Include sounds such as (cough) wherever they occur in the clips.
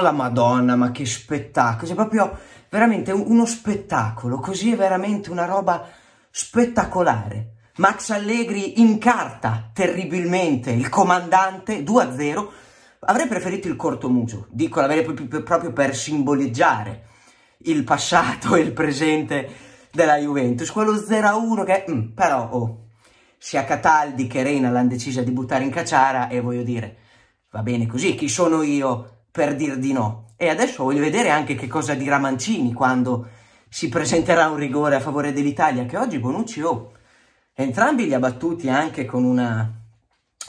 la madonna, ma che spettacolo, cioè proprio veramente uno spettacolo, così è veramente una roba spettacolare. Max Allegri incarta terribilmente il comandante 2-0, avrei preferito il cortomuso, dico l'avrei proprio per simboleggiare il passato e il presente della Juventus, quello 0-1 che mh, mm, però oh, sia Cataldi che Reina l'hanno decisa di buttare in cacciara e voglio dire, va bene così, chi sono io per dir di no. E adesso voglio vedere anche che cosa dirà Mancini quando si presenterà un rigore a favore dell'Italia, che oggi Bonucci oh, entrambi li ha battuti anche con una,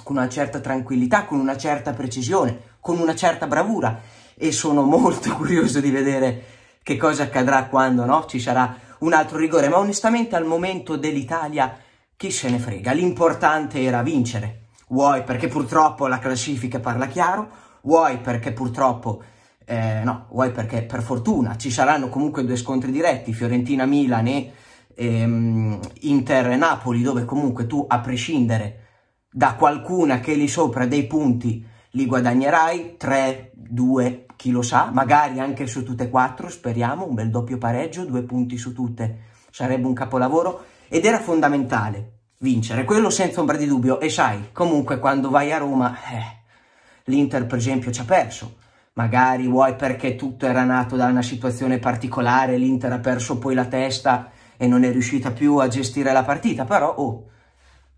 con una certa tranquillità, con una certa precisione, con una certa bravura e sono (laughs) molto curioso di vedere che cosa accadrà quando no? ci sarà un altro rigore, ma onestamente al momento dell'Italia chi se ne frega, l'importante era vincere. Vuoi perché purtroppo la classifica parla chiaro, vuoi perché purtroppo, eh, no, vuoi perché per fortuna ci saranno comunque due scontri diretti, Fiorentina-Milan e ehm, Inter-Napoli, dove comunque tu a prescindere da qualcuna che lì sopra dei punti li guadagnerai, 3, 2, chi lo sa, magari anche su tutte e quattro, speriamo, un bel doppio pareggio, due punti su tutte, sarebbe un capolavoro, ed era fondamentale vincere, quello senza ombra di dubbio, e sai, comunque quando vai a Roma... Eh, L'Inter, per esempio, ci ha perso. Magari vuoi perché tutto era nato da una situazione particolare, l'Inter ha perso poi la testa e non è riuscita più a gestire la partita, però oh,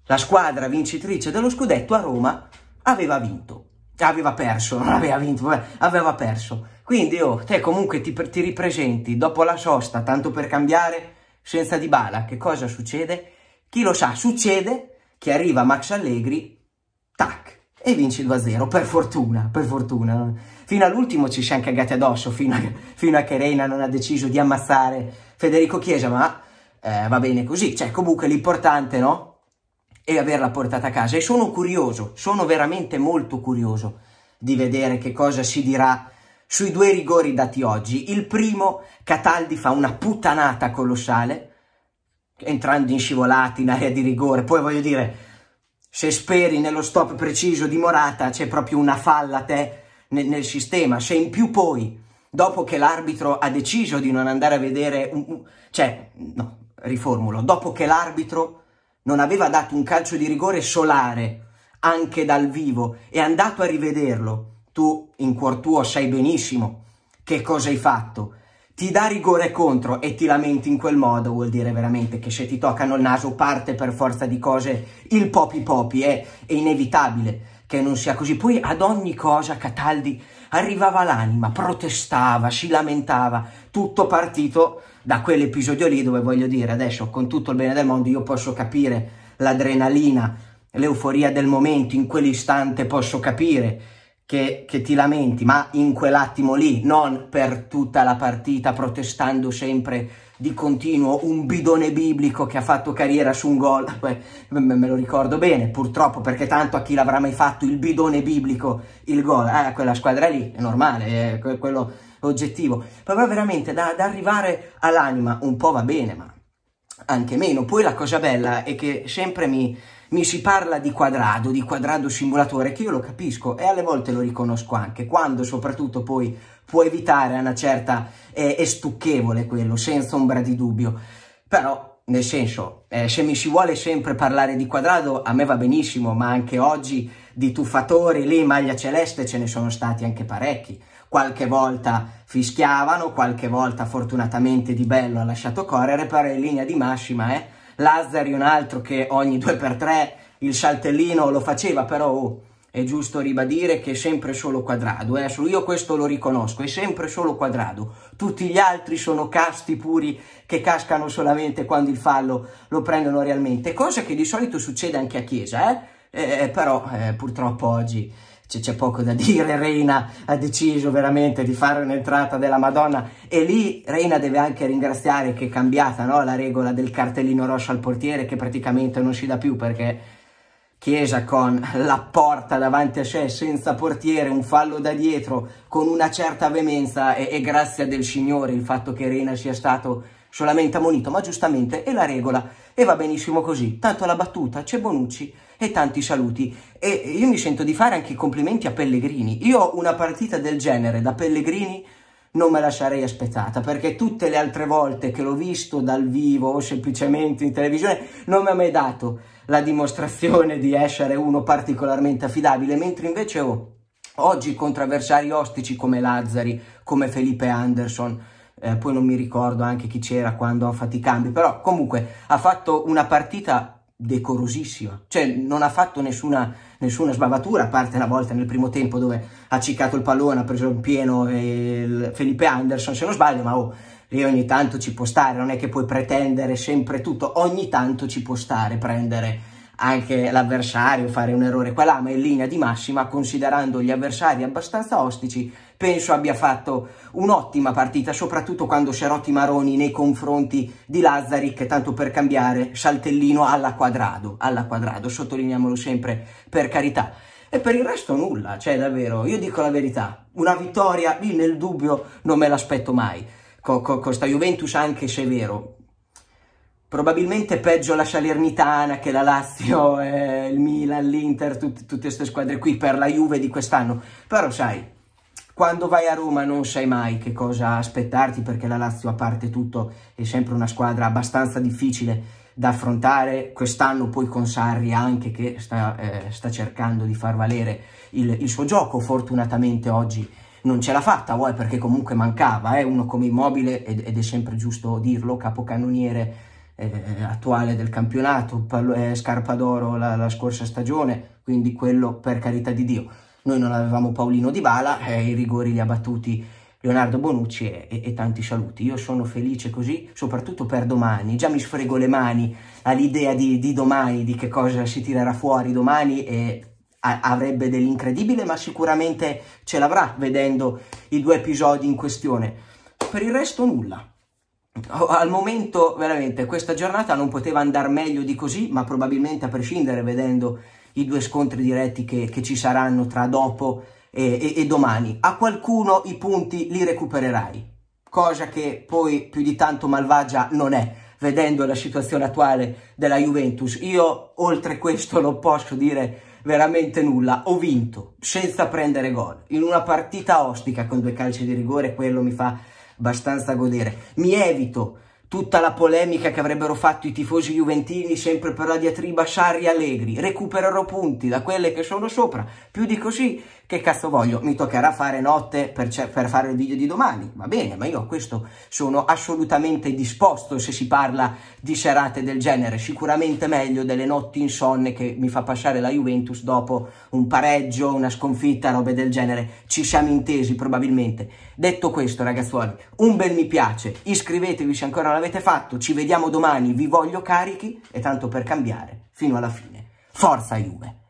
la squadra vincitrice dello scudetto a Roma aveva vinto, aveva perso, (laughs) non aveva vinto, aveva perso. Quindi oh, te comunque ti, ti ripresenti dopo la sosta, tanto per cambiare, senza Dybala, che cosa succede? Chi lo sa, succede che arriva Max Allegri, tac, e vinci 2-0, per fortuna, per fortuna. Fino all'ultimo ci siamo cagati addosso, fino a, fino a, che Reina non ha deciso di ammassare Federico Chiesa, ma eh, va bene così. Cioè, comunque l'importante, no? È averla portata a casa. E sono curioso, sono veramente molto curioso di vedere che cosa si dirà sui due rigori dati oggi. Il primo, Cataldi fa una puttanata colossale, entrando in scivolata in area di rigore. Poi voglio dire se speri nello stop preciso di Morata c'è proprio una falla te nel, nel, sistema, se in più poi, dopo che l'arbitro ha deciso di non andare a vedere, un, cioè, no, riformulo, dopo che l'arbitro non aveva dato un calcio di rigore solare anche dal vivo e andato a rivederlo, tu in cuor tuo sai benissimo che cosa hai fatto, ti dà rigore contro e ti lamenti in quel modo, vuol dire veramente che se ti toccano il naso parte per forza di cose il popi popi, è, eh? è inevitabile che non sia così. Poi ad ogni cosa Cataldi arrivava l'anima, protestava, si lamentava, tutto partito da quell'episodio lì dove voglio dire adesso con tutto il bene del mondo io posso capire l'adrenalina, l'euforia del momento, in quell'istante posso capire che, che, ti lamenti, ma in quell'attimo lì, non per tutta la partita protestando sempre di continuo un bidone biblico che ha fatto carriera su un gol, Beh, me lo ricordo bene, purtroppo perché tanto a chi l'avrà mai fatto il bidone biblico il gol, a eh, quella squadra lì è normale, è quello oggettivo, però veramente da, da arrivare all'anima un po' va bene, ma anche meno. Poi la cosa bella è che sempre mi, mi si parla di quadrado, di quadrado simulatore, che io lo capisco e alle volte lo riconosco anche, quando soprattutto poi può evitare una certa... Eh, è stucchevole quello, senza ombra di dubbio. Però nel senso, eh, se mi si vuole sempre parlare di quadrado, a me va benissimo, ma anche oggi di tuffatori lì maglia celeste ce ne sono stati anche parecchi. Qualche volta fischiavano, qualche volta fortunatamente Di Bello ha lasciato correre, però in linea di massima, eh, Lazzari un altro che ogni 2x3 il saltellino lo faceva, però oh, è giusto ribadire che è sempre solo quadrado, eh? io questo lo riconosco, è sempre solo quadrado, tutti gli altri sono casti puri che cascano solamente quando il fallo lo prendono realmente, cosa che di solito succede anche a Chiesa, eh? Eh, eh però eh, purtroppo oggi c'è poco da dire, Reina ha deciso veramente di fare un'entrata della Madonna e lì Reina deve anche ringraziare che è cambiata no? la regola del cartellino rosso al portiere che praticamente non si dà più perché Chiesa con la porta davanti a sé senza portiere, un fallo da dietro con una certa veemenza e, e grazia del Signore il fatto che Reina sia stato solamente ammonito ma giustamente è la regola e va benissimo così. Tanto la battuta, c'è Bonucci e tanti saluti. E io mi sento di fare anche i complimenti a Pellegrini. Io una partita del genere da Pellegrini non me la sarei aspettata perché tutte le altre volte che l'ho visto dal vivo o semplicemente in televisione non mi ha mai dato la dimostrazione di essere uno particolarmente affidabile, mentre invece ho oh, oggi contro avversari ostici come Lazzari, come Felipe Anderson, eh, poi non mi ricordo anche chi c'era quando ha fatto i cambi, però comunque ha fatto una partita decorosissima, cioè non ha fatto nessuna, nessuna sbavatura, a parte una volta nel primo tempo dove ha ciccato il pallone, ha preso in pieno eh, Felipe Anderson se non sbaglio, ma oh, lì ogni tanto ci può stare, non è che puoi pretendere sempre tutto, ogni tanto ci può stare prendere anche l'avversario, fare un errore qua là, ma in linea di massima, considerando gli avversari abbastanza ostici, penso abbia fatto un'ottima partita, soprattutto quando Cerotti Maroni nei confronti di Lazzaric, tanto per cambiare, saltellino alla quadrado, alla quadrado, sottolineiamolo sempre per carità. E per il resto nulla, cioè davvero, io dico la verità, una vittoria lì nel dubbio non me l'aspetto mai, con, con, con sta Juventus anche se è vero, probabilmente peggio la Salernitana che la Lazio, eh, il Milan, l'Inter, tut tutte queste squadre qui per la Juve di quest'anno, però sai, quando vai a Roma non sai mai che cosa aspettarti perché la Lazio a parte tutto è sempre una squadra abbastanza difficile da affrontare quest'anno poi con Sarri anche che sta, eh, sta cercando di far valere il, il, suo gioco fortunatamente oggi non ce l'ha fatta vuoi perché comunque mancava eh? uno come Immobile ed, ed, è sempre giusto dirlo capocannoniere eh, attuale del campionato eh, Scarpa d'Oro la, la scorsa stagione quindi quello per carità di Dio noi non avevamo Paolino Di Bala, eh, i rigori li ha battuti Leonardo Bonucci e, e, e, tanti saluti. Io sono felice così, soprattutto per domani. Già mi sfrego le mani all'idea di, di, domani, di che cosa si tirerà fuori domani e a, avrebbe dell'incredibile, ma sicuramente ce l'avrà vedendo i due episodi in questione. Per il resto nulla. Al momento veramente questa giornata non poteva andare meglio di così, ma probabilmente a prescindere vedendo i due scontri diretti che, che ci saranno tra dopo e, e, e domani. A qualcuno i punti li recupererai, cosa che poi più di tanto malvagia non è vedendo la situazione attuale della Juventus. Io oltre questo non posso dire veramente nulla. Ho vinto senza prendere gol in una partita ostica con due calci di rigore, quello mi fa abbastanza godere. Mi evito tutta la polemica che avrebbero fatto i tifosi juventini sempre per la diatriba Sciarri Allegri. Recupererò punti da quelle che sono sopra. Più di così, che cazzo voglio? Mi toccherà fare notte per, per fare il video di domani. Va bene, ma io a questo sono assolutamente disposto se si parla di serate del genere. Sicuramente meglio delle notti insonne che mi fa passare la Juventus dopo un pareggio, una sconfitta, robe del genere. Ci siamo intesi probabilmente. Detto questo, ragazzuoli, un bel mi piace. Iscrivetevi se ancora non l'avete l'avete fatto, ci vediamo domani, vi voglio carichi e tanto per cambiare fino alla fine. Forza Juve!